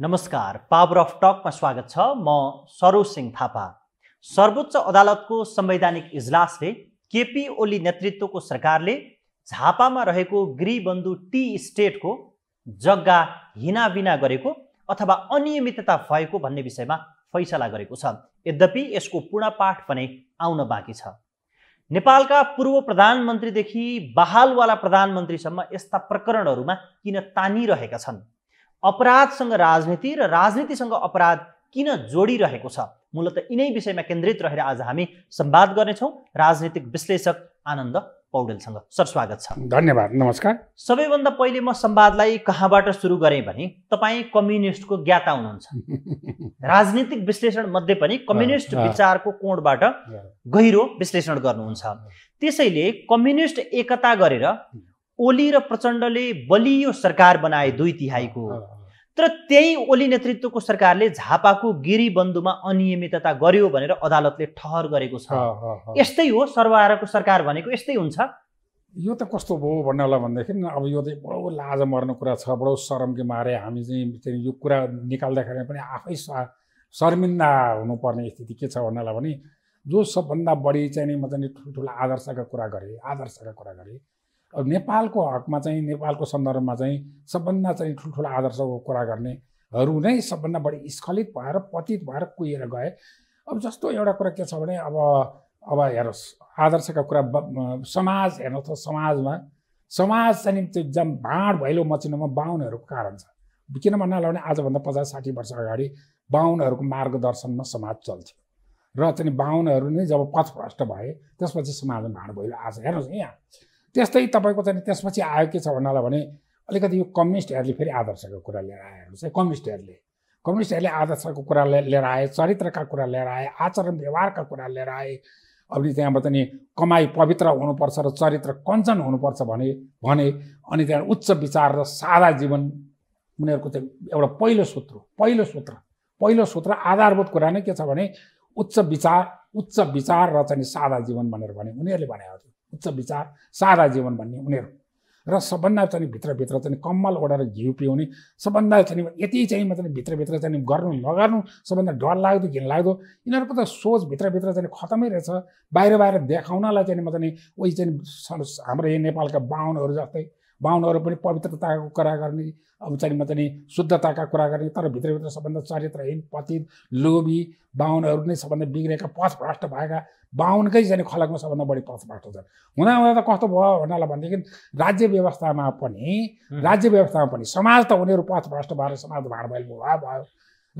नमस्कार power of टकमा स्वागत छ म सरोज सिंह थापा सर्वोच्च अदालतको संवैधानिक इजलासले केपी ओली नेतृत्वको सरकारले झापामा रहेको गृहबन्धु टी स्टेटको जग्गा हिनाबिना गरेको अथवा अनियमितता भएको भन्ने विषयमा फैसला गरेको छ यद्यपि यसको पूर्ण पाठ भने आउन बाँकी छ नेपालका पूर्व प्रधानमन्त्रीदेखि बहालवाला प्रधानमन्त्रीसम्म यस्ता प्रकरणहरूमा किन तानिरहेका छन् अपराधसँग राजनीति र राजनीतिसँग अपराध किन जोडिरहेको छ मूलत यिनै विषयमा केन्द्रित रहेर आज हामी सम्वाद गर्नेछौँ राजनीतिक विश्लेषक आनन्द पौडेलसँग सर स्वागत छ धन्यवाद नमस्कार सबैभन्दा पहिले म सम्वादलाई कहाँबाट सुरु गरेँ भने तपाईँ कम्युनिस्टको ज्ञाता हुनुहुन्छ राजनीतिक विश्लेषण मध्ये पनि कम्युनिस्ट विचारको कोणबाट गहिरो विश्लेषण गर्नुहुन्छ त्यसैले कम्युनिस्ट एकता गरेर ओली र प्रचण्डले बलियो सरकार बनाए दुई तिहाईको तर त्यही ओली नेतृत्वको सरकारले झापाको गिरी बन्धुमा अनियमितता गर्यो भनेर अदालतले ठहर गरेको छ यस्तै हो सर्वहाराको सरकार भनेको यस्तै हुन्छ यो त कस्तो भयो भन्नलाई भनेदेखि अब यो चाहिँ बडो लाज मर्ने कुरा छ बडो शरमकी मारे हामी चाहिँ यो कुरा निकाल्दाखेरि पनि आफै शर्मिन्दा हुनुपर्ने स्थिति के छ भन्नलाई भने जो सबभन्दा बढी चाहिँ नि म चाहिँ ठुल्ठुला आदर्शका कुरा गरेँ आदर्शका कुरा गरेँ अब नेपालको हकमा चाहिँ नेपालको सन्दर्भमा चाहिँ सबभन्दा चाहिँ ठुल्ठुलो आदर्शको कुरा गर्नेहरू नै सबभन्दा बढी स्खलित भएर पतित भएर कुहिएर गए अब जस्तो एउटा कुरा के छ भने अब अब हेर्नुहोस् आदर्शका कुरा समाज हेर्नुहोस् त समाजमा समाज चाहिँ त्यो जम भाँड भैलो मचिनोमा बाहुनहरूको कारण छ किन भन्नाले भने आजभन्दा पचास साठी वर्ष अगाडि बाहुनहरूको मार्गदर्शनमा समाज चल्थ्यो र चाहिँ बाहुनहरू नै जब पथभ्रष्ट भए त्यसपछि समाजमा भाँड भैलो आज हेर्नुहोस् यहाँ त्यस्तै तपाईँको चाहिँ त्यसपछि आयो के छ भन्नालाई भने अलिकति यो कम्युनिस्टहरूले फेरि आदर्शको कुरा लिएर आए हेर्नुहोस् है कम्युनिस्टहरूले कम्युनिस्टहरूले आदर्शको कुरा लिएर आए चरित्रका कुरा लिएर आए आचरण व्यवहारका कुरा लिएर आए अब त्यहाँबाट नि कमाई पवित्र हुनुपर्छ र चरित्र कञ्चन हुनुपर्छ भने भने अनि त्यहाँ उच्च विचार र सादा जीवन उनीहरूको चाहिँ एउटा पहिलो सूत्र पहिलो सूत्र पहिलो सूत्र आधारभूत कुरा नै के छ भने उच्च विचार उच्च विचार र चाहिँ सादा जीवन भनेर भने उनीहरूले भने हजुर उच्च विचार सादा जीवन भन्ने उनीहरू र सबभन्दा चाहिँ भित्रभित्र चाहिँ कम्मल ओढेर घिउ पिउने सबभन्दा चाहिँ यति चाहिँ मात्रै भित्रभित्र चाहिँ गर्नु नगर्नु सबभन्दा डर लाग्दो घिन लाग्दो यिनीहरूको त सोच भित्रभित्र चाहिँ खत्तमै रहेछ बाहिर बाहिर देखाउनलाई चाहिँ म चाहिँ उही चाहिँ हाम्रो यो नेपालका बाहुनहरू जस्तै बाहुनहरू पनि पवित्रताको कुरा गर्ने अब चाहिँ चाहिँ शुद्धताका कुरा गर्ने तर भित्रभित्र सबभन्दा चरित्रहीन पतित लोभी बाहुनहरू नै सबभन्दा बिग्रेका भ्रष्ट भएका बाहुनकै चाहिँ खलकमा सबभन्दा बढी भ्रष्ट छन् हुँदा हुँदा त कस्तो भयो भन्नाले भनेदेखि राज्य व्यवस्थामा पनि राज्य व्यवस्थामा पनि समाज त उनीहरू भ्रष्ट भएर समाज भाँडभैल भयो भयो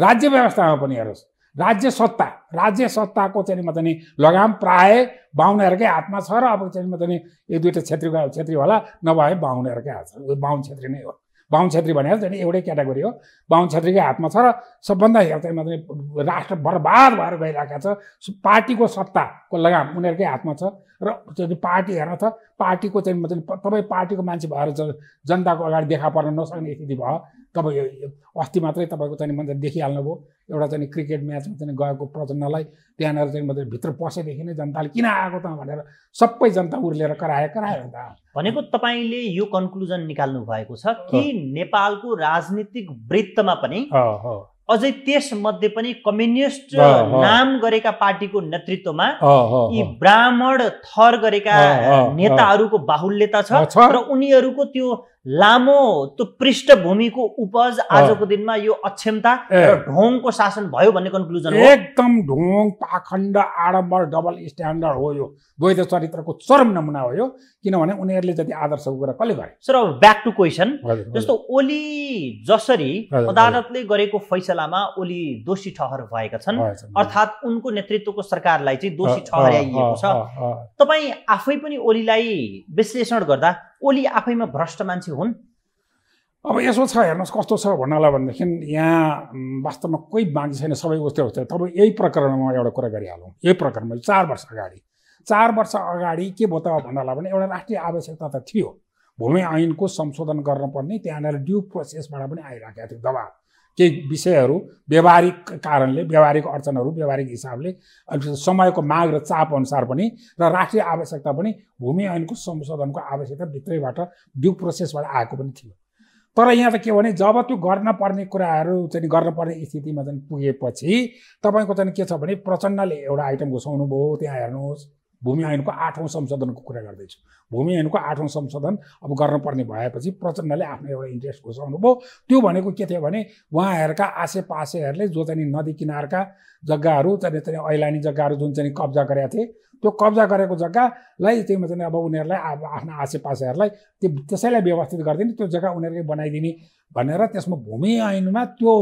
राज्य व्यवस्थामा पनि हेर्नुहोस् राज्य सत्ता राज्य सत्ताको चाहिँ म चाहिँ लगाम प्राय बाहुनहरूकै हातमा छ र अब चाहिँ म चाहिँ एक दुईवटा छेत्री छेत्री होला नभए बाहुनहरूकै हात छ बाहुन छेत्री नै हो बाहुन छेत्री भनेर झन् एउटै क्याटेगोरी हो बाहुन छेत्रीकै हातमा छ र सबभन्दा हेर्दैमा चाहिँ राष्ट्र बर्बाद भएर गइरहेका छ पार्टीको सत्ताको लगाम उनीहरूकै हातमा छ र त्यो पार्टी हेर्न छ पार्टीको चाहिँ मतलब तपाईँ पार्टीको मान्छे भएर जनताको अगाडि देखा पर्न नसक्ने स्थिति भयो तपाईँ अस्ति मात्रै तपाईँको चाहिँ मतलब देखिहाल्नुभयो एउटा चाहिँ क्रिकेट म्याचमा चाहिँ गएको प्रचण्डलाई त्यहाँनिर चाहिँ मतलब भित्र पसेदेखि नै जनताले किन आएको त भनेर सबै जनता उर्लेर कराए करायो त भनेको तपाईँले यो कन्क्लुजन निकाल्नु भएको छ कि नेपालको राजनीतिक वृत्तमा पनि अझै त्यसमध्ये पनि कम्युनिस्ट नाम गरेका पार्टीको नेतृत्वमा यी ब्राह्मण थर गरेका नेताहरूको बाहुल्यता छ र उनीहरूको त्यो लामो त्यो पृष्ठभूमिको उपज आजको दिनमा यो अक्षमता र ढोङको शासन भयो भन्ने कन्क्लुजन एकदम ढोङ पाखण्ड आडम्बर डबल स्ट्यान्डर्ड हो यो द्वैत चरित्रको चरम नमुना हो यो किनभने उनीहरूले जति आदर्शको कुरा कसले गरे सर अब ब्याक टु क्वेसन जस्तो ओली जसरी अदालतले गरेको फैसलामा ओली दोषी ठहर भएका छन् अर्थात् उनको नेतृत्वको सरकारलाई चाहिँ दोषी ठहराइएको छ तपाईँ आफै पनि ओलीलाई विश्लेषण गर्दा ओली आफैमा भ्रष्ट मान्छे हुन् अब यसो छ हेर्नुहोस् कस्तो छ भन्नलाई भनेदेखि यहाँ वास्तवमा कोही बाँकी छैन सबै उस्तै उस्तै तर यही प्रकरणमा एउटा कुरा गरिहालौँ यही प्रकरणमा चार वर्ष अगाडि चार वर्ष अगाडि के भयो त भन्नलाई भने एउटा राष्ट्रिय आवश्यकता त थियो भूमि ऐनको संशोधन गर्नुपर्ने त्यहाँनिर ड्यु प्रोसेसबाट पनि आइराखेको थियो दबाब केही विषयहरू व्यवहारिक कारणले व्यवहारिक अडचनहरू व्यवहारिक हिसाबले अलिक समयको माग र चाप अनुसार पनि र राष्ट्रिय आवश्यकता पनि भूमि ऐनको संशोधनको आवश्यकता भित्रैबाट ड्यु प्रोसेसबाट आएको पनि थियो तर यहाँ त के भने जब त्यो गर्न पर्ने कुराहरू चाहिँ गर्न पर्ने स्थितिमा चाहिँ पुगेपछि तपाईँको चाहिँ के छ भने प्रचण्डले एउटा आइटम घुसाउनु भयो त्यहाँ हेर्नुहोस् भूमि ऐनको आठौँ संशोधनको कुरा गर्दैछु भूमि ऐनको आठौँ संशोधन अब गर्नुपर्ने भएपछि प्रचण्डले आफ्नो एउटा इन्ट्रेस्ट घोषाउनु भयो त्यो भनेको के थियो भने उहाँहरूका आसेपासेहरूले जो चाहिँ नदी किनारका जग्गाहरू चाहिँ चाहिँ ऐलानी जग्गाहरू जुन चाहिँ कब्जा गरेका थिए त्यो कब्जा गरेको जग्गालाई त्यो चाहिँ अब उनीहरूलाई अब आफ्ना आसेपासेहरूलाई त्यो त्यसैलाई व्यवस्थित गरिदिने त्यो जग्गा उनीहरूले बनाइदिने भनेर त्यसमा भूमि ऐनमा त्यो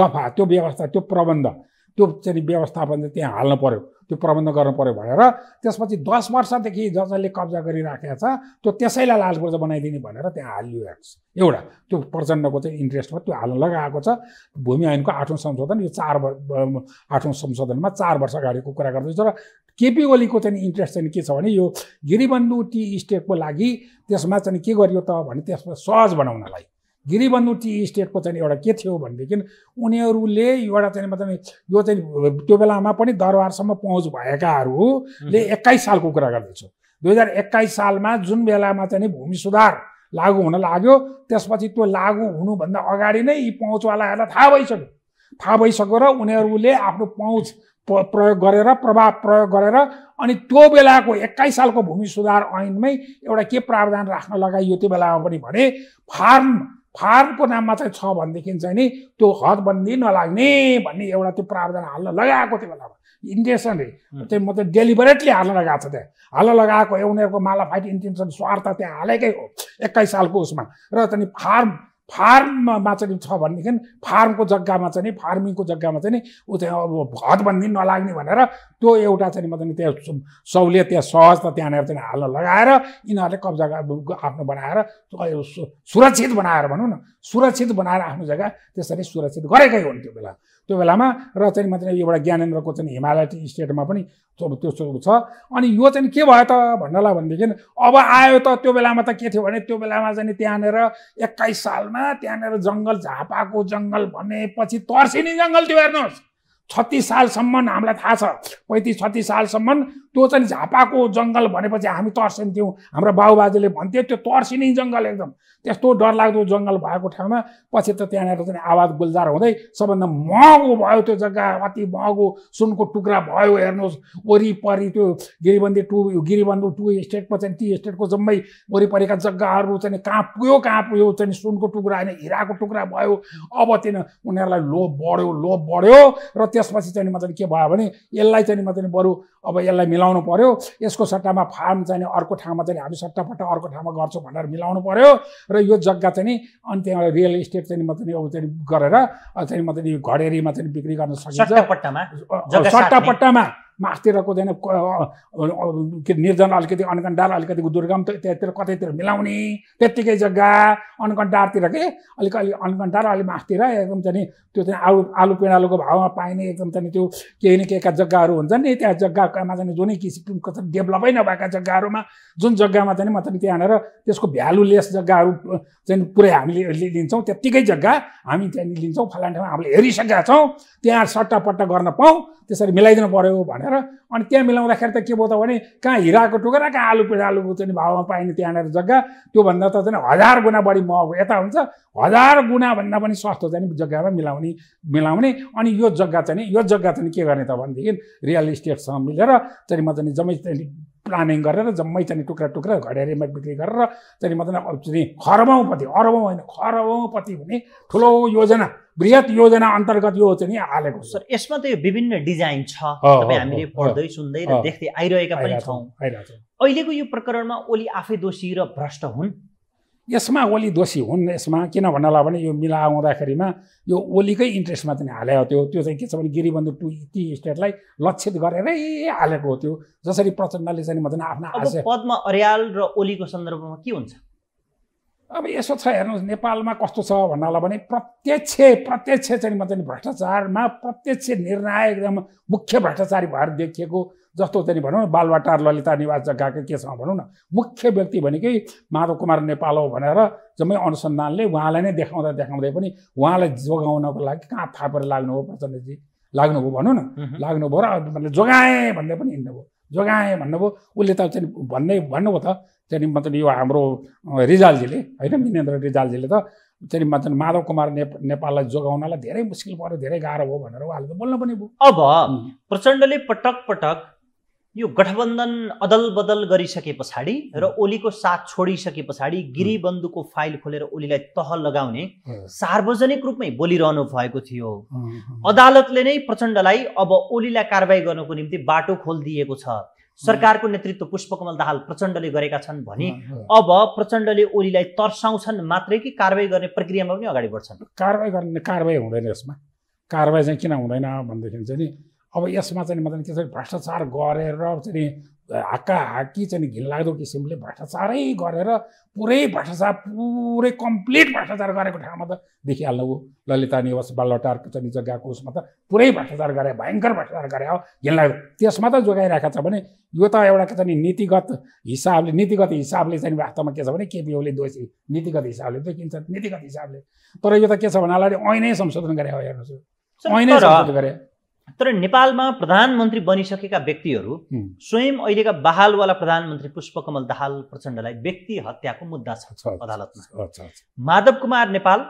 दफा त्यो व्यवस्था त्यो प्रबन्ध त्यो चाहिँ व्यवस्थापन चाहिँ त्यहाँ हाल्नु पऱ्यो त्यो प्रबन्ध गर्नु पऱ्यो भनेर त्यसपछि दस वर्षदेखि जसले कब्जा गरिराखेको छ त्यो त्यसैलाई लाल बनाइदिने भनेर त्यहाँ हालियो हेर्नुहोस् एउटा त्यो प्रचण्डको चाहिँ इन्ट्रेस्टमा त्यो हाल्न लगाएको छ भूमि ऐनको आठौँ संशोधन यो चार आठौँ संशोधनमा चार वर्ष अगाडिको कुरा गर्दैछ र केपी ओलीको चाहिँ इन्ट्रेस्ट चाहिँ के छ भने यो गिरिबन्धु टी स्टेटको लागि त्यसमा चाहिँ के गरियो त भने त्यसमा सहज बनाउनलाई गिरिबन्धु टी स्टेटको चाहिँ एउटा के थियो भनेदेखि उनीहरूले एउटा चाहिँ मतलब यो चाहिँ त्यो बेलामा पनि दरबारसम्म पहुँच भएकाहरूले एक्काइस सालको कुरा गर्दैछु दुई हजार एक्काइस सालमा जुन बेलामा चाहिँ भूमि सुधार लागु हुन लाग्यो त्यसपछि त्यो लागु हुनुभन्दा अगाडि नै यी पहुँचवालाहरूलाई थाहा भइसक्यो थाहा भइसक्यो र उनीहरूले आफ्नो पहुँच प्रयोग गरेर प्रभाव प्रयोग गरेर अनि त्यो बेलाको एक्काइस सालको भूमि सुधार ऐनमै एउटा के प्रावधान राख्न लगाइयो त्यो बेलामा पनि भने फार्म फार्मको नाममा चाहिँ छ भनेदेखि चाहिँ नि त्यो हदबन्दी नलाग्ने भन्ने एउटा त्यो प्रावधान हाल्न लगाएको त्यो बेलामा इन्टेन्सनले त्यो म त डेलिभरेटली हाल्न लगाएको छ त्यहाँ हाल्न लगाएको उनीहरूको माला फाइट इन्टेन्सन स्वार्थ त्यहाँ हालेकै हो एक्काइस सालको उसमा र त्यहाँदेखि फार्म फार्ममा चाहिँ छ भनेदेखि फार्मको जग्गामा चाहिँ नि फार्मिङको जग्गामा चाहिँ नि ऊ चाहिँ अब हदबन्दी नलाग्ने भनेर त्यो एउटा चाहिँ मतलब त्यहाँ सहुलियत त्यहाँ सहज त त्यहाँनिर चाहिँ हाल लगाएर यिनीहरूले कब्जा आफ्नो बनाएर सुरक्षित बनाएर भनौँ न सुरक्षित बनाएर आफ्नो जग्गा त्यसरी सुरक्षित गरेकै हुन् त्यो बेला त्यो बेलामा र चाहिँ मात्रै एउटा ज्ञानेन्द्रको चाहिँ हिमालय स्टेटमा पनि त्यो छ अनि यो चाहिँ के भयो त भन्नला भनेदेखि अब आयो त त्यो बेलामा त के थियो भने त्यो बेलामा चाहिँ त्यहाँनिर एक्काइस सालमा त्यहाँनिर जङ्गल झापाको जङ्गल भनेपछि तर्सिनी जङ्गल थियो हेर्नुहोस् छत्तिस सालसम्म हामीलाई थाहा छ पैँतिस छत्तिस सालसम्म त्यो चाहिँ झापाको जङ्गल भनेपछि हामी तर्सिन्थ्यौँ हाम्रो बाबुबाजेले भन्थ्यो त्यो तर्सिने जङ्गल एकदम त्यस्तो डरलाग्दो जङ्गल भएको ठाउँमा पछि त त्यहाँनिर चाहिँ आवाज गुल्जार हुँदै सबभन्दा महँगो भयो त्यो जग्गा अति महँगो सुनको टुक्रा भयो हेर्नुहोस् वरिपरि त्यो गिरीबन्दी टु गिरीबन्धु टु स्टेटको चाहिँ ती स्टेटको जम्मै वरिपरिका जग्गाहरू चाहिँ कहाँ पुग्यो कहाँ पुग्यो चाहिँ सुनको टुक्रा होइन हिराको टुक्रा भयो अब त्यहाँ उनीहरूलाई लोभ बढ्यो लोभ बढ्यो र त्यसपछि चाहिँ मतलब के भयो भने यसलाई चाहिँ मतलब बरु अब यसलाई मिलाउनु पऱ्यो यसको सट्टामा फार्म चाहिँ अर्को ठाउँमा चाहिँ हामी सट्टाफट्टा अर्को ठाउँमा गर्छौँ भनेर मिलाउनु पऱ्यो र यो जग्गा चाहिँ अनि त्यहाँबाट रियल इस्टेट चाहिँ मतलब अब चाहिँ गरेर चाहिँ मतलब घडेरीमा चाहिँ बिक्री गर्न सकिन्छ सट्टापट्टामा मार्चतिर कुदैन के निर्जन अलिकति डाँड अलिकति दुर्गम त्यतातिर कतैतिर मिलाउने त्यत्तिकै जग्गा डाँडतिर के अलिक अलिक अनकन्डार अलिक मासतिर एकदम चाहिँ त्यो चाहिँ आलु आलु पिँडालुको भावमा पाइने एकदम चाहिँ त्यो केही न केहीका जग्गाहरू हुन्छ नि त्यहाँ जग्गामा चाहिँ जुनै किसिमको चाहिँ डेभलपै नभएका जग्गाहरूमा जुन जग्गामा चाहिँ मात्रै चाहिँ त्यहाँनिर त्यसको भ्यालुलेस जग्गाहरू चाहिँ पुरै हामीले लिन्छौँ त्यत्तिकै जग्गा हामी त्यहाँनिर लिन्छौँ फलान ठाउँमा हामीले हेरिसकेका छौँ त्यहाँ सट्टापट्टा गर्न पाउँ त्यसरी मिलाइदिनु पऱ्यो भनेर भनेर अनि त्यहाँ मिलाउँदाखेरि त के भयो त भने कहाँ हिराको टुक्रा कहाँ आलु पिँडालुको चाहिँ भावमा पाइने त्यहाँनिर जग्गा त्योभन्दा त चाहिँ हजार गुणा बढी महँगो यता हुन्छ हजार गुणाभन्दा पनि सस्तो चाहिँ जग्गामा मिलाउने मिलाउने अनि यो जग्गा चाहिँ यो जग्गा चाहिँ के गर्ने त भनेदेखि रियल इस्टेटसँग मिलेर चाहिँ म चाहिँ जम्मै प्लानिङ गरेर जम्मै चाहिँ टुक्रा टुक्रा घडेरीमा बिक्री गरेर चाहिँ म चाहिँ खरबौँपति अरबौँ होइन खरबौँपति हुने ठुलो योजना वृहत योजना अन्तर्गत यो चाहिँ हालेको सर यसमा त यो विभिन्न डिजाइन छ हामीले पढ्दै सुन्दै र देख्दै आइरहेका पनि छौँ अहिलेको यो प्रकरणमा ओली आफै दोषी र भ्रष्ट हुन् यसमा ओली दोषी हुन् यसमा किन भन्नला भने यो आउँदाखेरिमा यो ओलीकै इन्ट्रेस्टमा चाहिँ हालेको हो त्यो चाहिँ के छ भने गिरीबन्धु टु टी स्टेटलाई लक्षित गरेरै हालेको त्यो जसरी प्रचण्डले चाहिँ म आफ्नो पदमा अर्याल र ओलीको सन्दर्भमा के हुन्छ अब यसो छ हेर्नुहोस् नेपालमा कस्तो छ भन्नालाई भने प्रत्यक्ष प्रत्यक्ष चाहिँ म चाहिँ भ्रष्टाचारमा प्रत्यक्ष निर्णायक एकदम मुख्य भ्रष्टाचारी भएर देखिएको जस्तो चाहिँ भनौँ न बालवाटार ललिता निवास जग्गाको केसमा भनौँ न मुख्य व्यक्ति भनेकै माधव कुमार नेपाल हो भनेर जम्मै अनुसन्धानले उहाँलाई नै देखाउँदा देखाउँदै पनि उहाँलाई जोगाउनको लागि कहाँ थापेर लाग्नुभयो प्रचण्डजी लाग्नुभयो भनौँ न लाग्नुभयो र मैले जोगाएँ भन्दै पनि हिँड्नुभयो जोगाएँ भन्नुभयो उसले त चाहिँ भन्ने भन्नुभयो त त्यहाँदेखि मतलब यो हाम्रो रिजालजीले होइन मिनेन्द्र रिजालजीले त त्यहाँदेखि मतलब माधव कुमार ने, नेपाललाई जोगाउनलाई धेरै मुस्किल पऱ्यो धेरै गाह्रो भयो भनेर उहाँले त बोल्न पनि भयो अब प्रचण्डले पटक पटक यो गठबन्धन अदल बदल गरिसके पछाडि र ओलीको साथ छोडिसके पछाडि गिरिबन्धुको फाइल खोलेर ओलीलाई तह लगाउने सार्वजनिक रूपमै बोलिरहनु भएको थियो अदालतले नै प्रचण्डलाई अब ओलीलाई कारवाही गर्नको निम्ति बाटो खोलिदिएको छ सरकारको नेतृत्व पुष्पकमल दाहाल प्रचण्डले गरेका छन् भने अब प्रचण्डले ओलीलाई तर्साउँछन् मात्रै कि कारवाही गर्ने प्रक्रियामा पनि अगाडि बढ्छन् कारवाही गर्ने कारवाही हुँदैन यसमा कारवाही चाहिँ किन हुँदैन भनेदेखि चाहिँ अब यसमा चाहिँ मतलब त्यसरी भ्रष्टाचार गरेर चाहिँ हाक्का हाक्की चाहिँ घिनलाग्दो किसिमले भ्रष्टाचारै गरेर पुरै भ्रष्टाचार पुरै कम्प्लिट भ्रष्टाचार गरेको ठाउँमा त देखिहाल्नु हो ललिता निवास बालटार चाहिँ जग्गाको उसमा त पुरै भ्रष्टाचार गरे भयङ्कर भ्रष्टाचार गरे हो घिनलाग्दो त्यसमा त जोगाइरहेको छ भने यो त एउटा के चाहिँ नीतिगत हिसाबले नीतिगत हिसाबले चाहिँ वास्तवमा के छ भने केपिओले दोषी नीतिगत हिसाबले देखिन्छ नीतिगत हिसाबले तर यो त के छ अगाडि ऐनै संशोधन गरे हो हेर्नुहोस् ऐनै संशोधन गरे तर नेपालमा प्रधानमन्त्री बनिसकेका व्यक्तिहरू स्वयं अहिलेका बहालवाला प्रधानमन्त्री पुष्पकमल दाहाल प्रचण्डलाई व्यक्ति हत्याको मुद्दा छ अदालतमा माधव कुमार नेपाल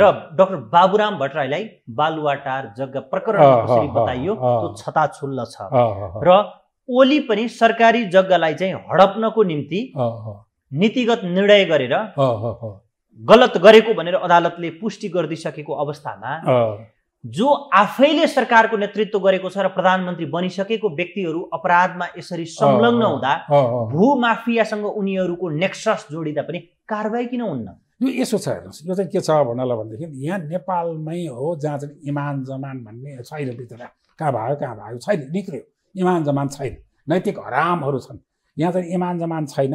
र डाक्टर बाबुराम भट्टराईलाई बालुवाटार जग्गा प्रकरण बताइयो त्यो छताछुल्ल छ र ओली पनि सरकारी जग्गालाई चाहिँ हडप्नको निम्ति नीतिगत निर्णय गरेर गलत गरेको भनेर अदालतले पुष्टि गरिदिइसकेको अवस्थामा जो आफैले सरकारको नेतृत्व गरेको छ र प्रधानमन्त्री बनिसकेको व्यक्तिहरू अपराधमा यसरी संलग्न हुँदा भूमाफियासँग उनीहरूको नेक्सस जोडिँदा पनि कारवाही किन हुन्न यो यसो छ हेर्नुहोस् यो चाहिँ के छ भन्नलाई भनेदेखि यहाँ नेपालमै हो जहाँ चाहिँ इमान जमान भन्ने छैन भित्र कहाँ भयो कहाँ भयो छैन निक्ल्यो इमान जमान छैन नैतिक हरामहरू छन् यहाँ चाहिँ इमान जमान छैन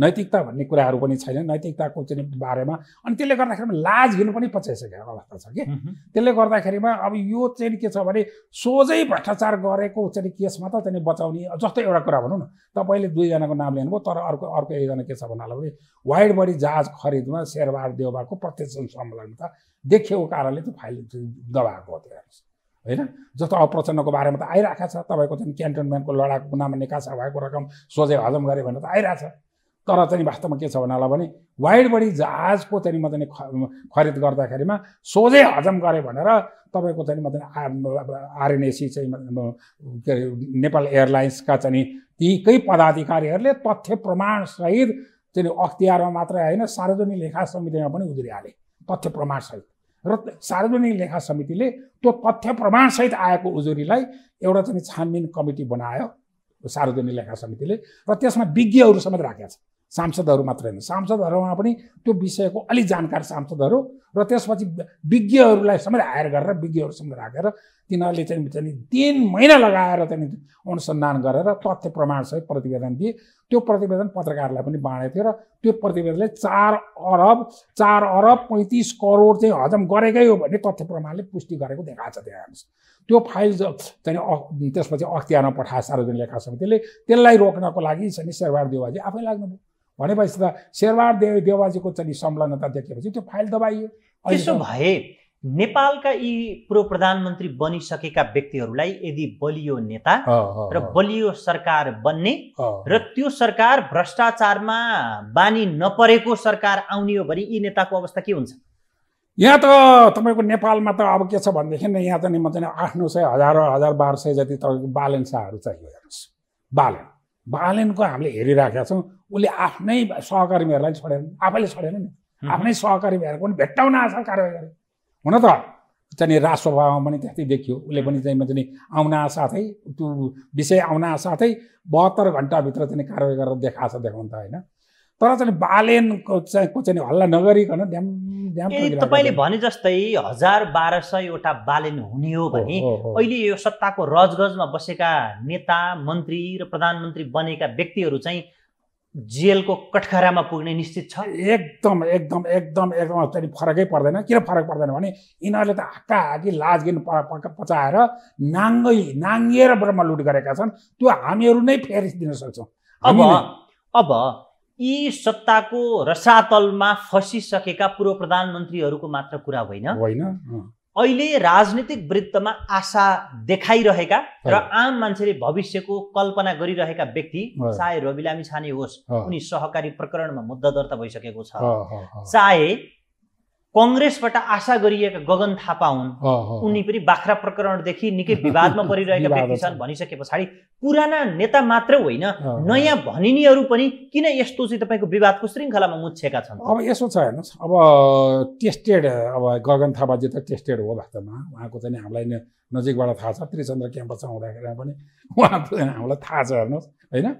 नैतिकता भन्ने कुराहरू पनि छैन नैतिकताको चाहिँ बारेमा अनि त्यसले गर्दाखेरिमा लाज घिनु पनि पचाइसकेको अवस्था छ कि त्यसले गर्दाखेरिमा अब यो चाहिँ के छ भने सोझै भ्रष्टाचार गरेको चाहिँ केसमा त चाहिँ बचाउने जस्तो एउटा कुरा भनौँ न तपाईँले दुईजनाको नाम लिनुभयो तर अर्को अर्को एकजना के छ भन्नाले भने वाइड बडी जहाज खरिदमा शेरबार देवबारको प्रत्यक्ष संलग्नता देखेको कारणले त्यो फाइल दबाएको हो त्यो हेर्नुहोस् होइन जस्तो अप्रचण्डको बारेमा त आइरहेको छ तपाईँको चाहिँ क्यान्टोनमेन्टको लडाको गुनामा निकासा भएको रकम सोझै हजम गऱ्यो भनेर त आइरहेको छ तर चाहिँ वास्तवमा के छ होला भने वाइड बडी जहाजको चाहिँ म चाहिँ खरिद गर्दाखेरिमा सोझै हजम गरेँ भनेर तपाईँको चाहिँ म चाहिँ आरएनएसी चाहिँ के अरे नेपाल एयरलाइन्सका चाहिँ तीकै पदाधिकारीहरूले तथ्य प्रमाणसहित चाहिँ अख्तियारमा मात्रै होइन सार्वजनिक लेखा समितिमा पनि हाले तथ्य प्रमाणसहित र सार्वजनिक लेखा समितिले त्यो तथ्य प्रमाणसहित आएको उजुरीलाई एउटा चाहिँ छानबिन कमिटी बनायो सार्वजनिक लेखा समितिले र त्यसमा विज्ञहरू समेत राखेका छ सांसदहरू मात्र होइन सांसदहरूमा पनि त्यो विषयको अलिक जानकार सांसदहरू र त्यसपछि विज्ञहरूलाई समेत हायर गरेर विज्ञहरूसँग राखेर तिनीहरूले चाहिँ चाहिँ तिन महिना लगाएर चाहिँ अनुसन्धान गरेर तथ्य प्रमाणसहित प्रतिवेदन दिए त्यो प्रतिवेदन पत्रकारलाई पनि बाँडेको थियो र त्यो प्रतिवेदनले चार अरब चार अरब पैँतिस करोड चाहिँ हजम गरेकै हो भन्ने तथ्य प्रमाणले पुष्टि गरेको देखाएको छ त्यहाँ हेर्नुहोस् त्यो फाइल चाहिँ त्यसपछि अख्तियारमा पठाए सार्वजनिक लेखा समितिले त्यसलाई रोक्नको लागि शनि शेरबार देवाजी आफै लाग्नुभयो भनेपछि त शेरबहादुर देव देवाजीको चाहिँ संलग्नता देखेपछि त्यो फाइल दबाइयो त्यसो भए नेपालका यी पूर्व प्रधानमन्त्री बनिसकेका व्यक्तिहरूलाई यदि बलियो नेता र बलियो सरकार बन्ने र त्यो सरकार भ्रष्टाचारमा बानी नपरेको सरकार आउने हो भने यी नेताको अवस्था के हुन्छ यहाँ त तपाईँको नेपालमा त अब के छ भनेदेखि यहाँ त नि म चाहिँ आठ नौ सय हजार हजार बाह्र सय जति तपाईँको ब्यालेन्साहरू चाहियो हेर्नुहोस् ब्यालेन्स बालनको हामीले हेरिराखेका छौँ उसले आफ्नै सहकर्मीहरूलाई छोडेन आफैले छोडेन नि आफ्नै सहकर्मीहरूको पनि भेट्टाउन आशा कारवाही गर्यो हुन त चाहिँ राजस्वभावमा पनि त्यस्तै देखियो उसले पनि चाहिँ चाहिँ आउन साथै त्यो विषय आउन साथै बहत्तर घन्टाभित्र चाहिँ कारवाही गरेर देखाएको छ देखाउनु त होइन तर चाहिँ बालेनको चाहिँ को चाहिँ हल्ला नगरिकन ड्याम ड्याम तपाईँले भने जस्तै हजार बाह्र सयवटा बालेन हुने हो भने अहिले यो सत्ताको रजगजमा बसेका नेता मन्त्री र प्रधानमन्त्री बनेका व्यक्तिहरू चाहिँ जेलको कटखरामा पुग्ने निश्चित छ एकदम एकदम एकदम एकदम त्यहाँदेखि फरकै पर्दैन किन फरक पर्दैन भने यिनीहरूले त हाक्का हाकी लाज गिन पचाएर नाङ्गै नाङ्गिएर ब्रह्म लुट गरेका छन् त्यो हामीहरू नै फेरि दिन सक्छौँ अब अब यी सत्ताको रसातलमा फसिसकेका पूर्व प्रधानमन्त्रीहरूको मात्र कुरा होइन होइन अहिले राजनीतिक वृत्तमा आशा देखाइरहेका र आम मान्छेले भविष्यको कल्पना गरिरहेका व्यक्ति चाहे रवि लामी छाने होस् उनी सहकारी प्रकरणमा मुद्दा दर्ता भइसकेको छ चाहे कङ्ग्रेसबाट आशा गरिएका गगन थापा हुन् उनी पनि बाख्रा प्रकरणदेखि निकै विवादमा परिरहेका व्यक्ति छन् भनिसके पछाडि पुराना नेता मात्र होइन नयाँ भनिनीहरू पनि किन यस्तो चाहिँ तपाईँको विवादको श्रृङ्खलामा मुछेका छन् अब यसो छ हेर्नुहोस् अब टेस्टेड अब गगन थापाजी त टेस्टेड हो वास्तवमा उहाँको चाहिँ हामीलाई नजिकबाट थाहा छ त्रिचन्द्र क्याम्पसमा हुँदाखेरि पनि उहाँको हामीलाई थाहा छ हेर्नुहोस् होइन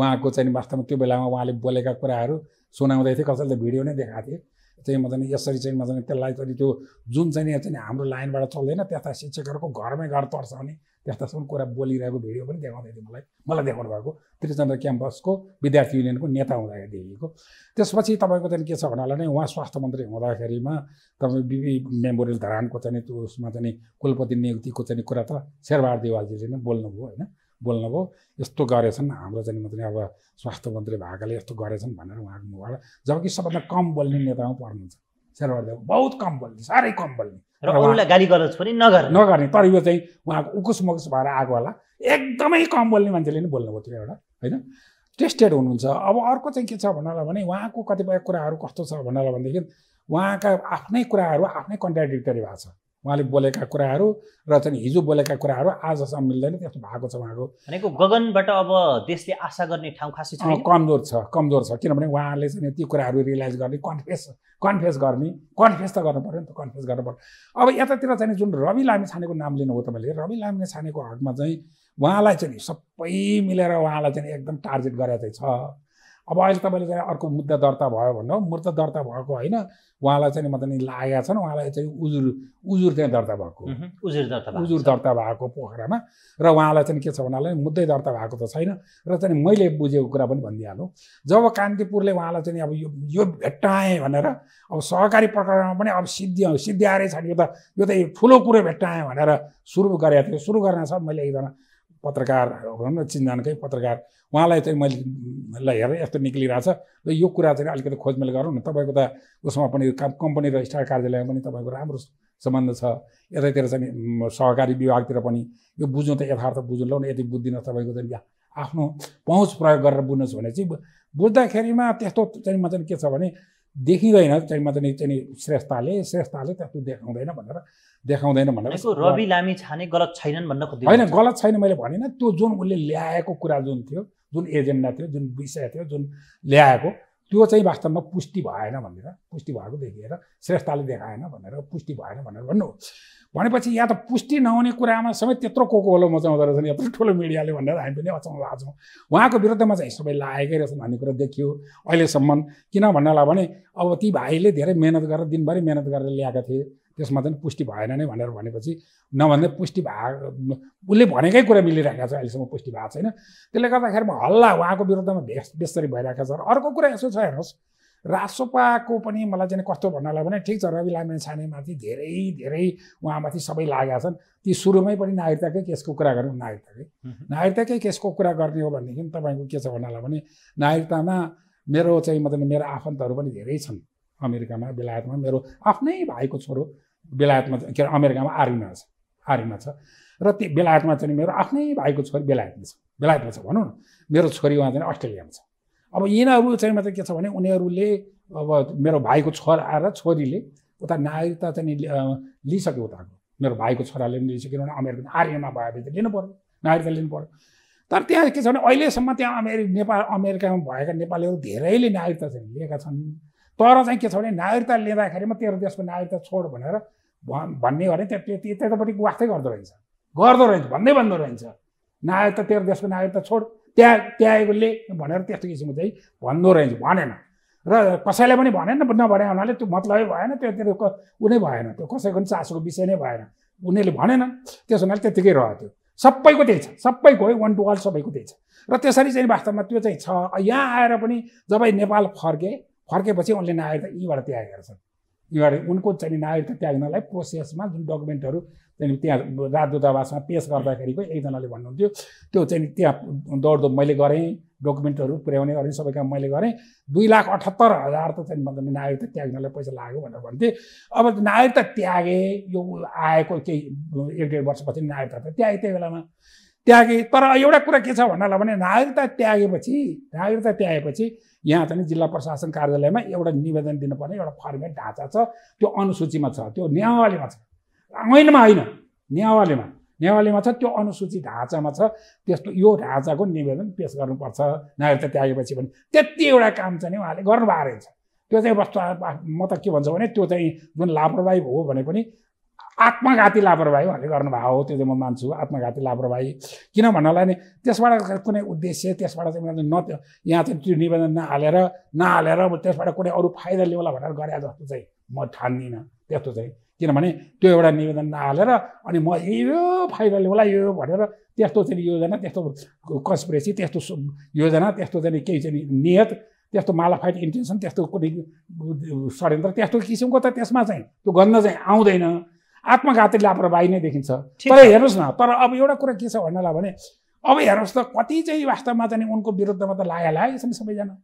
उहाँको चाहिँ वास्तवमा त्यो बेलामा उहाँले बोलेका कुराहरू सुनाउँदै थिए कसैले भिडियो नै देखाएको थिए चाहिँ मतलब यसरी चाहिँ मतलब त्यसलाई चाहिँ त्यो जुन चाहिँ चाहिँ हाम्रो लाइनबाट चल्दैन त्यस्ता शिक्षकहरूको घरमै घर तर्छ भने त्यस्तासम्म कुरा बोलिरहेको भिडियो पनि देखाउँदै थियो मलाई मलाई देखाउनु भएको त्रिचन्द्र क्याम्पसको विद्यार्थी युनियनको नेता हुँदाखेरि देखिएको त्यसपछि तपाईँको चाहिँ के छ भन्नाले नै उहाँ स्वास्थ्य मन्त्री हुँदाखेरिमा तपाईँ बिबी मेमोरियल धरानको चाहिँ त्यो उसमा चाहिँ कुलपति नियुक्तिको चाहिँ कुरा त शेरबहादुर देवालजीले नै बोल्नुभयो होइन बोल्नुभयो यस्तो गरेछन् हाम्रो चाहिँ मात्रै अब स्वास्थ्य मन्त्री भएकाले यस्तो गरेछन् भनेर उहाँको मुखबाट जबकि सबभन्दा कम बोल्ने नेतामा पर्नुहुन्छ शेरबहादुर बहुत कम बोल्ने साह्रै कम बोल्ने र गाली पनि नगर्ने नगर्ने तर यो चाहिँ उहाँको उकुस मुकुस भएर आएको होला एकदमै कम बोल्ने मान्छेले नै बोल्नुभयो त्यो एउटा होइन टेस्टेड हुनुहुन्छ अब अर्को चाहिँ के छ भन्नलाई भने उहाँको कतिपय कुराहरू कस्तो छ भन्नलाई भनेदेखि उहाँका आफ्नै कुराहरू आफ्नै कन्ट्राडिक्टरी भएको छ उहाँले बोलेका कुराहरू र चाहिँ हिजो बोलेका कुराहरू आजसम्म मिल्दैन त्यस्तो भएको छ उहाँको भनेको गगनबाट अब देशले आशा गर्ने ठाउँ खासै छ कमजोर छ कमजोर छ किनभने उहाँहरूले चाहिँ ती कुराहरू रियलाइज गर्ने कन्फेस कन्फेस गर्ने कन्फेस त गर्नु पऱ्यो नि त कन्फेस गर्नु पर्यो अब यतातिर चाहिँ जुन रवि लामी छानेको नाम लिनु हो तपाईँले रवि लामी छानेको हकमा चाहिँ उहाँलाई चाहिँ सबै मिलेर उहाँलाई चाहिँ एकदम टार्गेट गरेर चाहिँ छ अब अहिले तपाईँले चाहिँ अर्को मुद्दा दर्ता भयो भन्नु मुद्दा दर्ता भएको होइन उहाँलाई चाहिँ मतलब लागेका छन् उहाँलाई चाहिँ उजुर उजुर चाहिँ दर्ता भएको उजुर दर्ता उजुर दर्ता भएको पोखरामा र उहाँलाई चाहिँ के छ भन्नाले मुद्दै दर्ता भएको त छैन र चाहिँ मैले बुझेको कुरा पनि भनिदिइहालौँ जब कान्तिपुरले उहाँलाई चाहिँ अब यो यो भेट्टाएँ भनेर अब सहकारी प्रकरणमा पनि अब सिद्धि सिद्धि सिद्ध्याएरै छ यो त यो त ठुलो कुरो भेट्टाएँ भनेर सुरु गरेको थियो सुरु गर्न छ मैले एकजना पत्रकार भनौँ न चिन्जानकै पत्रकार उहाँलाई चाहिँ मैले ल हेरेँ यस्तो निक्लिरहेछ र यो कुरा चाहिँ अलिकति खोजमेल गरौँ न तपाईँको त उसमा पनि कम्पनी र स्टार कार्यालयमा पनि तपाईँको राम्रो सम्बन्ध छ यतैतिर चाहिँ सहकारी विभागतिर पनि यो बुझ्नु त यथार्थ बुझ्नु ल यति बुझ्दिनँ तपाईँको चाहिँ आफ्नो पहुँच प्रयोग गरेर बुझ्नुहोस् भने चाहिँ बुझ्दाखेरिमा त्यस्तो चाहिँ म चाहिँ के छ भने देखिँदैन चाहिँ म चाहिँ चाहिँ श्रेष्ठताले श्रेष्ठताले त्यस्तो देखाउँदैन भनेर देखाउँदैन भनेर यसो रवि लामी छाने गलत छैनन् भन्न खोज्दै होइन गलत छैन मैले भनेन त्यो जुन उसले ल्याएको कुरा जुन थियो जुन एजेन्डा थियो जुन विषय थियो जुन ल्याएको त्यो चाहिँ वास्तवमा पुष्टि भएन भनेर पुष्टि भएको देखिएर श्रेष्ठताले देखाएन भनेर पुष्टि भएन भनेर भन्नु भनेपछि यहाँ त पुष्टि नहुने कुरामा समेत त्यत्रो को को होलो मचाउँदो रहेछन् यत्रो ठुलो मिडियाले भनेर हामी पनि अचाउँदा छौँ उहाँको विरुद्धमा चाहिँ सबै लागेकै रहेछ भन्ने कुरा देखियो अहिलेसम्म किन भन्नला भने अब ती भाइले धेरै मिहिनेत गरेर दिनभरि मिहिनेत गरेर ल्याएका थिए त्यसमा चाहिँ पुष्टि भएन नै भनेर भनेपछि नभन्दै पुष्टि भा उसले भनेकै कुरा मिलिरहेको छ अहिलेसम्म पुष्टि भएको छैन त्यसले गर्दाखेरि म हल्ला उहाँको विरुद्धमा भेस बेसरी भइरहेको छ र अर्को कुरा यसो छ हेर्नुहोस् रासोपाको पनि मलाई चाहिँ कस्तो भन्नलाई भने ठिक छ रवि लामे छानेमाथि धेरै धेरै उहाँमाथि सबै लागेका छन् ती सुरुमै पनि नागरिकताकै केसको कुरा गरौँ नागरिकताकै नागरिकताकै केसको कुरा गर्ने हो भनेदेखि तपाईँको के छ भन्नलाई भने नागरिकतामा मेरो चाहिँ मतलब मेरो आफन्तहरू पनि धेरै छन् अमेरिकामा बेलायतमा मेरो आफ्नै भाइको छोरो बेलायतमा के अरे अमेरिकामा आर्मीमा छ आर्मीमा छ र त्यो बेलायतमा चाहिँ मेरो आफ्नै भाइको छोरी बेलायतमा छ बेलायतमा छ भनौँ न मेरो छोरी उहाँ चाहिँ अस्ट्रेलियामा छ अब यिनीहरू चाहिँ मात्रै के छ भने उनीहरूले अब मेरो भाइको छोरा आएर छोरीले उता नागरिकता चाहिँ लिइसक्यो उताको मेरो भाइको छोराले पनि लिइसक्यो किनभने अमेरिका आर्यमा भएपछि लिनु पऱ्यो नागरिकता लिनु पऱ्यो तर त्यहाँ के छ भने अहिलेसम्म त्यहाँ अमेरि नेपाल अमेरिकामा भएका नेपालीहरू धेरैले नागरिकता चाहिँ लिएका छन् तर चाहिँ के छ भने नागरिकता लिँदाखेरि म तेरो देशको नागरिकता छोड भनेर भन्ने भने त्यो त्यतापट्टि वास्तै गर्दो रहेछ गर्दो रहेछ भन्दै भन्दो रहेछ नागरिकता तेरो देशको नागरिकता छोड त्यहाँ त्यागले भनेर त्यस्तो किसिमको चाहिँ भन्दो रहेछ भनेन र कसैलाई पनि भनेन नभने हुनाले त्यो मतलबै भएन त्यो त्यो नै भएन त्यो कसैको पनि चासोको विषय नै भएन उनीहरूले भनेन त्यसो हुनाले त्यत्तिकै रह्यो त्यो सबैको त्यही छ सबैको है वान टु वर्ल्ड सबैको त्यही छ र त्यसरी चाहिँ वास्तवमा त्यो चाहिँ छ यहाँ आएर पनि जब नेपाल फर्के फर्केपछि उनले नागरिकता यहीँबाट त्याग गर्छन् यीबाट उनको चाहिँ नागरिकता त्याग्नलाई प्रोसेसमा जुन डकुमेन्टहरू चाहिँ त्यहाँ राजदूतावासमा पेस गर्दाखेरिको एकजनाले भन्नुहुन्थ्यो त्यो चाहिँ त्यहाँ दौडदो मैले गरेँ डकुमेन्टहरू पुर्याउने गरेँ सबै काम मैले गरेँ दुई लाख अठहत्तर हजार त चाहिँ नागरिकता त्याग्नलाई पैसा लाग्यो भनेर भन्थे अब नागरिकता त्यागे यो आएको केही एक डेढ वर्षपछि नागरिकता त त्यागे त्यही बेलामा त्यागे तर एउटा कुरा के छ भन्नाला भने नागरिकता त्यागेपछि नागरिकता त्यागेपछि यहाँ चाहिँ जिल्ला प्रशासन कार्यालयमा एउटा निवेदन दिनुपर्ने एउटा फर्मेट ढाँचा छ त्यो अनुसूचीमा छ त्यो न्यावालीमा छ ऐनमा होइन न्यावालीमा न्यावालीमा छ त्यो अनुसूची ढाँचामा छ त्यस्तो यो ढाँचाको निवेदन पेस गर्नुपर्छ नागरिकता त्यागेपछि पनि त्यति एउटा काम चाहिँ उहाँले गर्नुभएको रहेछ त्यो चाहिँ वस्तु म त के भन्छु भने त्यो चाहिँ जुन लापरवाही हो भने पनि आत्मघाती लापरवाही उहाँले गर्नुभएको हो त्यो चाहिँ म मान्छु आत्मघाती लापरवाही किन भन्नलाई नि त्यसबाट कुनै उद्देश्य त्यसबाट चाहिँ उनीहरूले न यहाँ चाहिँ त्यो निवेदन नहालेर नहालेर त्यसबाट कुनै अरू फाइदा ल्याउला भनेर गरे जस्तो चाहिँ म ठान्दिनँ त्यस्तो चाहिँ किनभने त्यो एउटा निवेदन नहालेर अनि म यो फाइदा ल्याउला यो भनेर त्यस्तो चाहिँ योजना त्यस्तो कन्सपिरेसी त्यस्तो योजना त्यस्तो चाहिँ केही चाहिँ नियत त्यस्तो मालाफाइट इन्टेन्सन त्यस्तो कुनै षड्यन्त्र त्यस्तो किसिमको त त्यसमा चाहिँ त्यो गन्ध चाहिँ आउँदैन आत्मघाती लापरवाही नै देखिन्छ तर हेर्नुहोस् न तर अब एउटा कुरा के छ भन्नलाई भने अब हेर्नुहोस् त कति चाहिँ वास्तवमा चाहिँ उनको विरुद्धमा त लागे लाग्यो नि सबैजना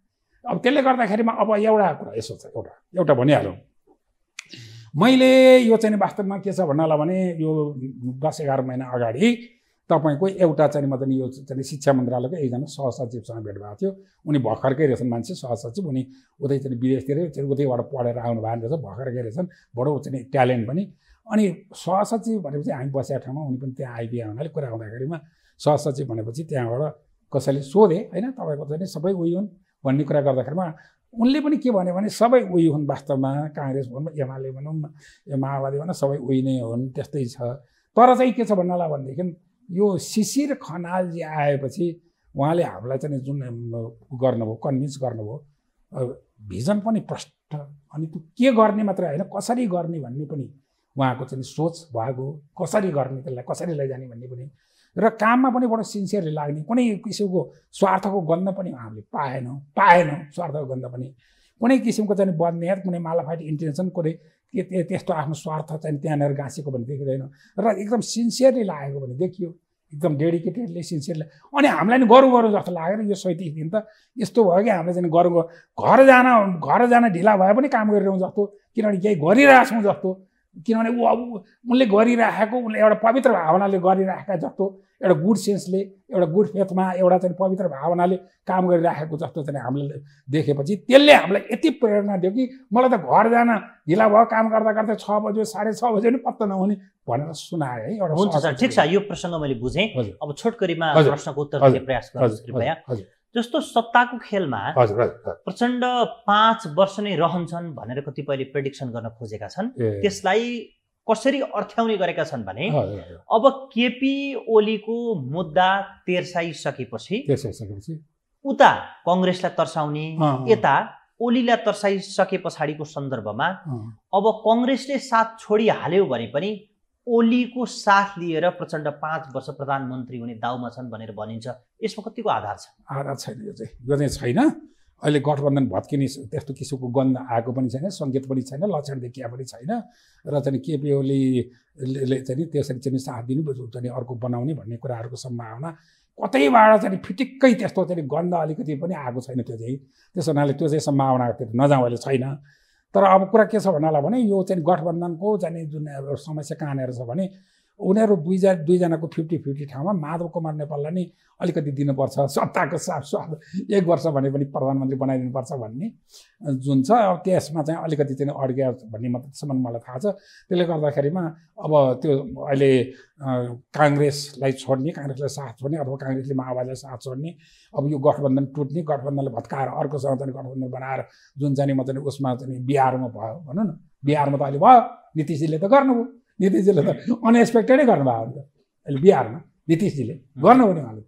अब त्यसले गर्दाखेरिमा अब एउटा कुरा यसो छ एउटा एउटा भनिहालौँ मैले यो चाहिँ वास्तवमा के छ भन्नलाई भने यो दस एघार महिना अगाडि तपाईँको एउटा चाहिँ मतलब यो चाहिँ शिक्षा मन्त्रालयको एकजना सहसचिवसँग भेट भएको थियो उनी भर्खरकै रहेछन् मान्छे सहसचिव उनी उतै चाहिँ विदेशतिर उतैबाट पढेर आउनु भएन रहेछ भर्खरकै रहेछन् बडो चाहिँ ट्यालेन्ट पनि अनि सहसचिव भनेपछि हामी बसेका ठाउँमा उनी पनि त्यहाँ आइपुगे हुनाले कुरा हुँदाखेरिमा सहसचिव भनेपछि त्यहाँबाट कसैले सोधे होइन तपाईँको चाहिँ सबै उयो हुन् भन्ने कुरा गर्दाखेरिमा उनले पनि के भन्यो भने सबै उयो हुन् वास्तवमा काङ्ग्रेस भनौँ एमाले भनौँ यो माओवादी भनौँ सबै उयो नै हुन् त्यस्तै छ तर चाहिँ के छ भन्नलाई भनेदेखि यो शिशिर खनालजी आएपछि उहाँले हामीलाई चाहिँ जुन गर्नुभयो कन्भिन्स गर्नुभयो भिजन पनि प्रष्ट अनि त्यो के गर्ने मात्र होइन कसरी गर्ने भन्ने पनि उहाँको चाहिँ सोच भएको कसरी गर्ने त्यसलाई कसरी लैजाने भन्ने पनि र काममा पनि बडो सिन्सियरली लाग्ने कुनै किसिमको स्वार्थको गन्ध पनि हामीले पाएनौँ पाएनौँ स्वार्थको गन्ध पनि कुनै किसिमको चाहिँ बदमेयर कुनै मालाफाइट इन्टेन्सन कुनै त्यस्तो आफ्नो स्वार्थ चाहिँ त्यहाँनिर गाँसेको भने देखिँदैन र एकदम सिन्सियरली लागेको भने देखियो एकदम डेडिकेटेडले सिन्सियरली अनि हामीलाई नि गरौँ गरौँ जस्तो लागेर यो सैतिस दिन त यस्तो भयो कि हामीले चाहिँ गरौँ घर जान घर जान ढिला भए पनि काम गरिरहँ जस्तो किनभने केही गरिरहेछौँ जस्तो किनभने ऊ अब उनले गरिराखेको उनले एउटा पवित्र भावनाले गरिराखेका जस्तो एउटा गुड सेन्सले एउटा गुड फेथमा एउटा चाहिँ पवित्र भावनाले काम गरिराखेको जस्तो चाहिँ हामीले देखेपछि त्यसले हामीलाई यति प्रेरणा दियो कि मलाई त घर जान ढिला भयो काम गर्दा गर्दा छ बज्यो साढे छ बज्यो नि पत्ता नहुने भनेर सुनाएँ है एउटा ठिक छ यो प्रसङ्ग मैले बुझेँ अब छोटकरीमा प्रश्नको उत्तर प्रयास गर्छु कृपया जस्तो सत्ताको खेलमा प्रचण्ड पाँच वर्ष नै रहन्छन् भनेर कतिपयले प्रेडिक्सन गर्न खोजेका छन् त्यसलाई कसरी अर्थ्याउने गरेका छन् भने अब केपी ओलीको मुद्दा तेर्साइसकेपछि उता कङ्ग्रेसलाई तर्साउने यता ओलीलाई तर्साइसके पछाडिको सन्दर्भमा अब कङ्ग्रेसले साथ छोडिहाल्यो भने पनि ओलीको साथ लिएर प्रचण्ड पाँच वर्ष प्रधानमन्त्री हुने दाउमा छन् भनेर भनिन्छ यसमा कतिको आधार छ आधार छैन यो चाहिँ यो चाहिँ छैन अहिले गठबन्धन भत्किने त्यस्तो किसिमको गन्ध आएको पनि छैन सङ्केत पनि छैन लक्षण देखिया पनि छैन र चाहिँ केपी ओलीले चाहिँ त्यसरी चाहिँ साथ दिनु चाहिँ अर्को बनाउने भन्ने कुराहरूको सम्भावना कतैबाट चाहिँ फिटिक्कै त्यस्तो चाहिँ गन्ध अलिकति पनि आएको छैन त्यो चाहिँ त्यस हुनाले त्यो चाहिँ सम्भावना नजाउँ अहिले छैन तर अब कुरा के छ भन्नाला भने यो चाहिँ गठबन्धनको चाहिँ जुन समस्या कहाँनिर छ भने उनीहरू दुईजना दुईजनाको फिफ्टी फिफ्टी ठाउँमा माधव कुमार नेपाललाई नै अलिकति दिनुपर्छ सत्ताको साथ स्वाद एक वर्ष भने पनि प्रधानमन्त्री बनाइदिनुपर्छ भन्ने जुन छ अब त्यसमा चाहिँ अलिकति चाहिँ अड्क्या भन्ने मतसम्म मलाई थाहा छ त्यसले गर्दाखेरिमा अब त्यो अहिले काङ्ग्रेसलाई छोड्ने काङ्ग्रेसलाई साथ छोड्ने अथवा काङ्ग्रेसले माओवादीलाई साथ छोड्ने अब यो गठबन्धन टुट्ने गठबन्धनले भत्काएर अर्कोसँग चाहिँ गठबन्धन बनाएर जुन चाहिँ म चाहिँ उसमा चाहिँ बिहारमा भयो भनौँ न बिहारमा त अहिले भयो नीतिशजीले त गर्नुभयो नीतिशजीले त अनएक्सपेक्टेडै गर्नुभयो भने त अहिले बिहारमा नीतिशजीले गर्नुभयो उहाँले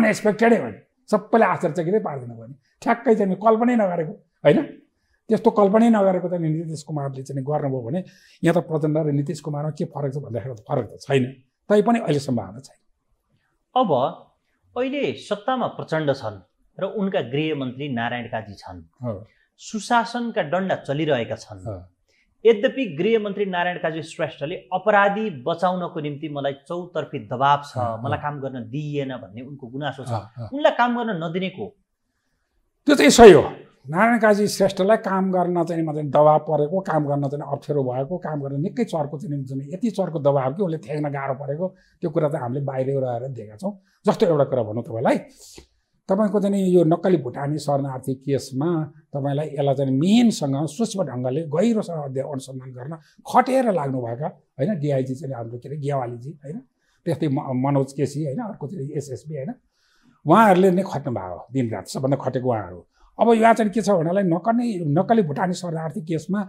अनएक्सपेक्टेडै भयो सबैले आश्चर्यचकितै पारिदिनु भने ठ्याक्कै चाहिँ कल्पनै नगरेको होइन त्यस्तो कल्पनै नगरेको चाहिँ नितिश कुमारले चाहिँ गर्नुभयो भने यहाँ त प्रचण्ड र नितिश कुमारमा के फरक छ भन्दाखेरि फरक त छैन तै पनि अहिले सम्भावना छैन अब अहिले सत्तामा प्रचण्ड छन् र उनका गृहमन्त्री नारायण काजी छन् सुशासनका डन्डा चलिरहेका छन् यद्यपि गृहमन्त्री नारायण काजी श्रेष्ठले अपराधी बचाउनको निम्ति मलाई चौतर्फी दबाब छ मलाई काम गर्न दिइएन भन्ने उनको गुनासो छ उनलाई काम गर्न नदिनेको त्यो चाहिँ सही हो नारायण काजी श्रेष्ठलाई काम गर्न चाहिँ मतलब दबाब परेको काम गर्न चाहिँ अप्ठ्यारो भएको काम गर्न निकै चर्को चाहिँ यति चर्को दबाब कि उसले थ्याक्न गाह्रो परेको त्यो कुरा त हामीले बाहिर रहेर देखेका छौँ जस्तो एउटा कुरा भनौँ तपाईँलाई तपाईँको चाहिँ यो नक्कली भुटानी शरणार्थी केसमा तपाईँलाई यसलाई चाहिँ मेनसँग सूक्ष्म ढङ्गले गहिरोसँग अध्ययन अनुसन्धान गर्न खटेर लाग्नुभएका होइन डिआइजी चाहिँ हाम्रो के अरे गेवालीजी होइन त्यस्तै मनोज केसी होइन अर्को चाहिँ एसएसबी होइन उहाँहरूले नै खट्नु भएको दिनरात सबभन्दा खटेको उहाँहरू अब यहाँ चाहिँ के छ भन्नालाई नक्कली नक्कली भुटानी शरणार्थी केसमा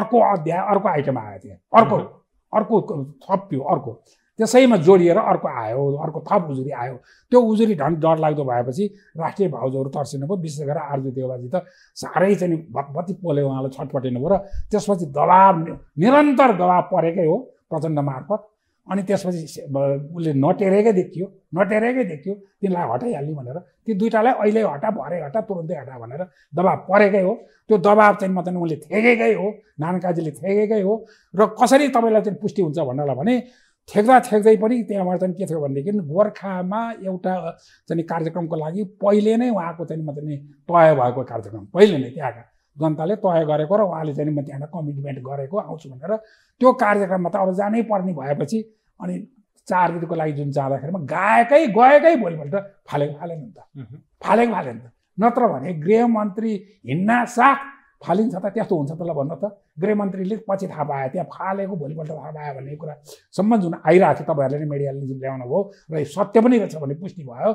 अर्को अध्याय अर्को आइटम आएको थियो अर्को अर्को थप्यो अर्को त्यसैमा जोडिएर अर्को आयो अर्को थप उजुरी आयो त्यो उजुरी ढङ्ग डरलाग्दो भएपछि राष्ट्रिय भाउजूहरू तर्सिनु भयो विशेष गरेर आरजु देवबाजी त साह्रै चाहिँ भत्भत्ती पोले उहाँलाई छटपटिनु भयो र त्यसपछि दबाब निरन्तर दबाब परेकै हो प्रचण्ड मार्फत अनि त्यसपछि उसले नटेरेकै देखियो नटेरेकै देखियो तिनलाई हटाइहाल्ने भनेर ती दुइटालाई अहिले हटा भरे हटा तुरुन्तै हटा भनेर दबाब परेकै हो त्यो दबाब चाहिँ म चाहिँ उसले थेगेकै हो नानकाजीले थेगेकै हो र कसरी तपाईँलाई चाहिँ पुष्टि हुन्छ भन्नलाई भने ठेक्दा ठेक्दै पनि त्यहाँबाट चाहिँ के थियो भनेदेखि गोर्खामा एउटा चाहिँ कार्यक्रमको लागि पहिले नै उहाँको चाहिँ म चाहिँ तय भएको कार्यक्रम पहिले नै त्यहाँका जनताले तय गरेको र उहाँले चाहिँ म त्यहाँ कमिटमेन्ट गरेको आउँछु भनेर त्यो कार्यक्रममा त अब जानै पर्ने भएपछि अनि चार दिनको लागि जुन जाँदाखेरिमा गाएकै गएकै भोलि भोलिपल्ट फालेको फालेन नि त फालेको फालेन त नत्र भने गृहमन्त्री हिँड्ना साथ फालिन्छ त त्यस्तो हुन्छ त ल भन्नु त गृहमन्त्रीले पछि थाहा पायो त्यहाँ फालेको भोलिपल्ट थाहा पायो भन्ने कुरा सम्बन्ध जुन आइरहेको थियो तपाईँहरूले नै मिडियाले जुन ल्याउनु भयो र यो सत्य पनि रहेछ भन्ने पुष्टि भयो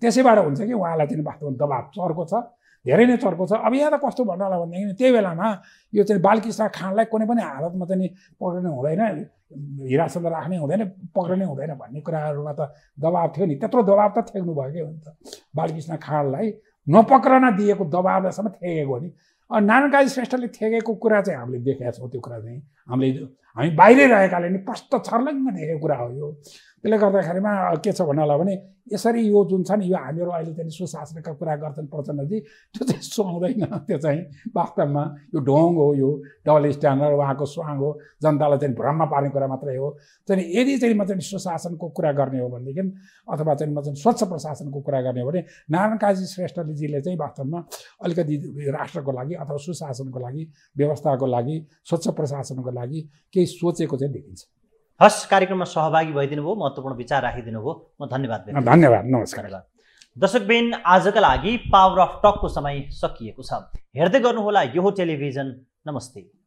त्यसैबाट हुन्छ कि उहाँलाई चाहिँ वास्तवमा दबाब चर्को छ धेरै नै चर्को छ अब यहाँ त कस्तो भन्नु होला भनेदेखि त्यही बेलामा यो चाहिँ बालकृष्ण खानलाई कुनै पनि हालतमा चाहिँ पक्रिनु हुँदैन हिरासतमा राख्ने हुँदैन पक्रिने हुँदैन भन्ने कुराहरूमा त दबाब थियो नि त्यत्रो दबाब त थ्याक्नु भयो कि हुन्छ बालकृष्ण खाँडलाई नपक्रन दिएको दबाबसम्म थ्यागेको नि नारायण श्रेष्ठले ठेकेको कुरा चाहिँ हामीले देखेका छौँ त्यो कुरा चाहिँ हामीले हामी बाहिरै रहेकाले नि प्रष्ट छर्लङ्ग देखेको कुरा हो यो त्यसले गर्दाखेरिमा के छ भन्नु होला भने यसरी यो जुन छ नि यो हामीहरू अहिले चाहिँ सुशासनका कुरा गर्छन् प्रचण्डजी त्यो चाहिँ सुहाउँदैन त्यो चाहिँ वास्तवमा यो ढोङ हो यो डबल स्ट्यान्डर्ड उहाँको स्वाङ हो जनतालाई चाहिँ भ्रममा पार्ने कुरा मात्रै हो चाहिँ यदि चाहिँ म चाहिँ सुशासनको कुरा गर्ने हो भनेदेखि अथवा चाहिँ म चाहिँ स्वच्छ प्रशासनको कुरा गर्ने हो भने नारायण काजी श्रेष्ठजीले चाहिँ वास्तवमा अलिकति राष्ट्रको लागि अथवा सुशासनको लागि व्यवस्थाको लागि स्वच्छ प्रशासनको लागि केही सोचेको चाहिँ देखिन्छ हस् कार्यक्रममा सहभागी भइदिनु भयो महत्त्वपूर्ण विचार राखिदिनु भयो म धन्यवाद धन्यवाद नमस्कार दर्शकबेन आजका लागि पावर अफ टकको समय सकिएको छ हेर्दै गर्नुहोला यो टेलिभिजन नमस्ते